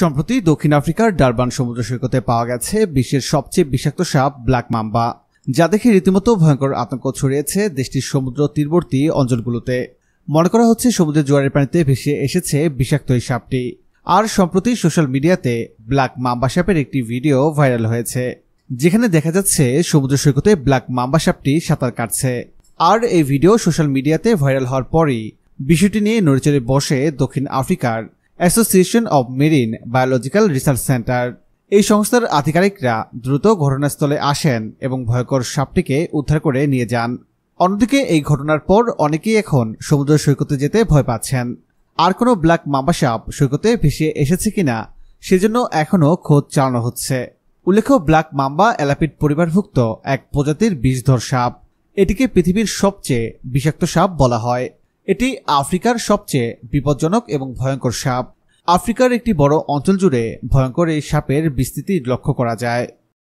সম্প্রতি দক্ষিণ আফ্রিকার ডারবান সমুদ্র সৈকতে পাওয়া গেছে বিশ্বের সবচেয়ে বিষাক্ত সাপ ব্ল্যাক মাম্বা যা দেখে রীতিমতো ভয়ঙ্কর আতঙ্ক ছড়িয়েছে দেশটির সমুদ্র তীরবর্তী অঞ্চলগুলোতে মনে করা হচ্ছে সমুদ্রের জোয়ারের পানিতে ভেসে এসেছে বিষাক্ত এই সাপটি আর সম্প্রতি সোশ্যাল মিডিয়াতে ব্ল্যাক মাম্বা সাপের একটি ভিডিও ভাইরাল হয়েছে যেখানে দেখা যাচ্ছে সমুদ্র সৈকতে ব্ল্যাক মাম্বা সাপটি সাঁতার কাটছে আর এই ভিডিও সোশ্যাল মিডিয়াতে ভাইরাল হওয়ার পরই বিষয়টি নিয়ে নড়েচড়ে বসে দক্ষিণ আফ্রিকার association of marine biological research centre এই সংস্থার আধিকারিকরা দ্রুত ঘটনাস্থলে আসেন এবং ভয়কর সাপটিকে উদ্ধার করে নিয়ে যান অন্যদিকে এই ঘটনার পর অনেকেই এখন সমুদ্র সৈকতে যেতে ভয় পাচ্ছেন আর কোনো ব্ল্যাক মামা সাপ সৈকতে ভেসে এসেছে কিনা সেজন্য এখনও খোঁজ চালানো হচ্ছে উল্লেখ্য ব্ল্যাক মাম্বা অ্যালাপিট পরিবারভুক্ত এক প্রজাতির বিষধর সাপ এটিকে পৃথিবীর সবচেয়ে বিষাক্ত সাপ বলা হয় এটি আফ্রিকার সবচেয়ে বিপজ্জনক এবং ভয়ঙ্কর সাপ আফ্রিকার একটি বড় অঞ্চল জুড়ে ভয়ঙ্কর এই সাপের বিস্তৃতি লক্ষ্য করা যায়